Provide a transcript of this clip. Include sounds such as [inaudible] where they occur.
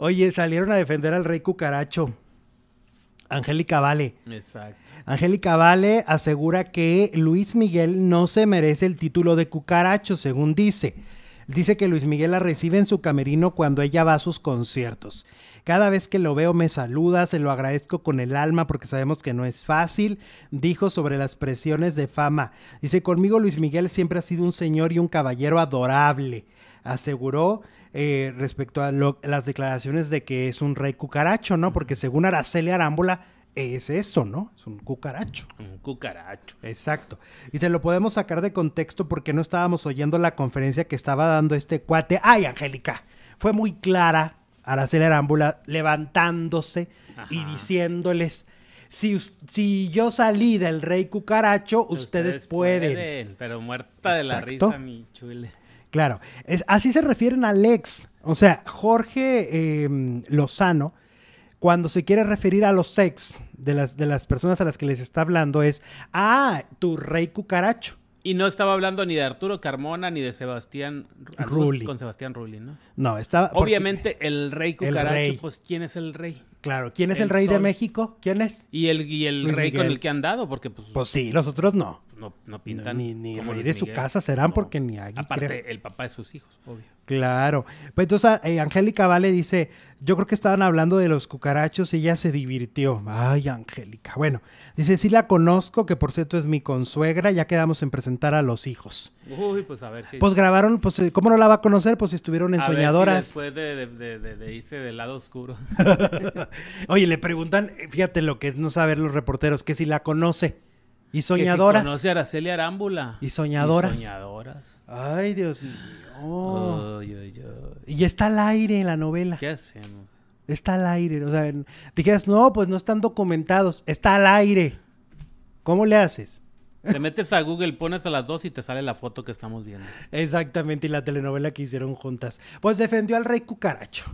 Oye, salieron a defender al rey cucaracho. Angélica Vale. Exacto. Angélica Vale asegura que Luis Miguel no se merece el título de cucaracho, según dice. Dice que Luis Miguel la recibe en su camerino cuando ella va a sus conciertos. Cada vez que lo veo me saluda, se lo agradezco con el alma porque sabemos que no es fácil, dijo sobre las presiones de fama. Dice, conmigo Luis Miguel siempre ha sido un señor y un caballero adorable, aseguró eh, respecto a las declaraciones de que es un rey cucaracho, ¿no? Porque según Araceli Arámbula, es eso, ¿no? Es un cucaracho. Un cucaracho. Exacto. Y se lo podemos sacar de contexto porque no estábamos oyendo la conferencia que estaba dando este cuate. ¡Ay, Angélica! Fue muy clara la Arámbula levantándose y diciéndoles. Si, si, yo salí del rey cucaracho, ustedes, pueden. Pero muerta de la risa, mi chule. Claro, es, así se refieren al ex. O sea, Jorge em, Lozano, cuando se quiere referir a los sex, de las, de las personas a las que les está hablando es, ah, tu rey cucaracho. Y no estaba hablando ni de Arturo Carmona ni de Sebastián Rulli. Con Sebastián Rulli, ¿no? No, estaba. Obviamente, el rey cucaracho, pues, ¿quién es el rey? Claro, ¿quién es el, rey de México? ¿Quién es? Y el, el rey con el que han dado, porque pues. Pues sí, los otros no no, pintan. ni ni de su casa serán porque ni hay. Aparte, el papá de sus hijos, obvio. Claro. Pues entonces, eh, Angélica Vale dice: Yo creo que estaban hablando de los cucarachos y ella se divirtió. Ay, Angélica. Bueno, dice: Sí la conozco, que por cierto es mi consuegra. Ya quedamos en presentar a los hijos. Uy, pues a ver si. Pues grabaron, pues, eh, ¿cómo no la va a conocer? Pues si estuvieron en soñadoras. después de, de, irse del lado oscuro. [laughs] Oye, le preguntan, eh, fíjate lo que no saber los reporteros, que si la conoce. Y soñadoras. Que a Araceli Arámbula. Y soñadoras. Ay, Dios mío. Y está al aire la novela. ¿Qué hacemos? Está al aire. O sea, dijeras, no, pues no están documentados. Está al aire. ¿Cómo le haces? Te metes a Google, pones a las dos y te sale la foto que estamos viendo. Exactamente, y la telenovela que hicieron juntas. Pues defendió al rey cucaracho.